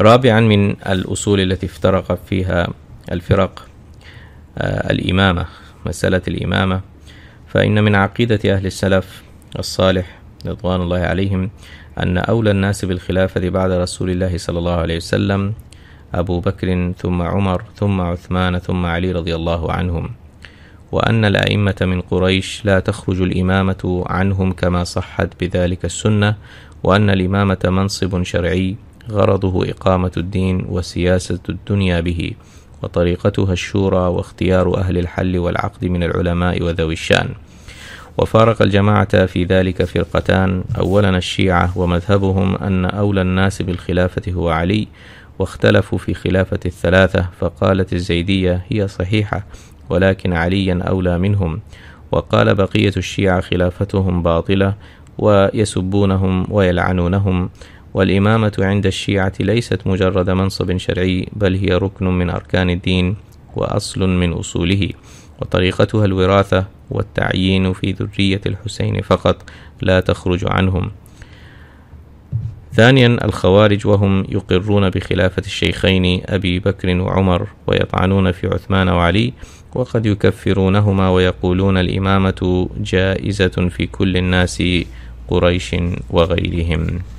رابعا من الأصول التي افترق فيها الفرق آه، الإمامة مسألة الإمامة فإن من عقيدة أهل السلف الصالح رضوان الله عليهم أن أولى الناس بالخلافة بعد رسول الله صلى الله عليه وسلم أبو بكر ثم عمر ثم عثمان ثم علي رضي الله عنهم وأن الأئمة من قريش لا تخرج الإمامة عنهم كما صحت بذلك السنة وأن الإمامة منصب شرعي غرضه إقامة الدين وسياسة الدنيا به وطريقتها الشورى واختيار أهل الحل والعقد من العلماء وذوي الشأن وفارق الجماعة في ذلك فرقتان أولا الشيعة ومذهبهم أن أولى الناس بالخلافة هو علي واختلفوا في خلافة الثلاثة فقالت الزيدية هي صحيحة ولكن عليا أولى منهم وقال بقية الشيعة خلافتهم باطلة ويسبونهم ويلعنونهم والإمامة عند الشيعة ليست مجرد منصب شرعي بل هي ركن من أركان الدين وأصل من أصوله وطريقتها الوراثة والتعيين في ذرية الحسين فقط لا تخرج عنهم ثانيا الخوارج وهم يقرون بخلافة الشيخين أبي بكر وعمر ويطعنون في عثمان وعلي وقد يكفرونهما ويقولون الإمامة جائزة في كل الناس قريش وغيرهم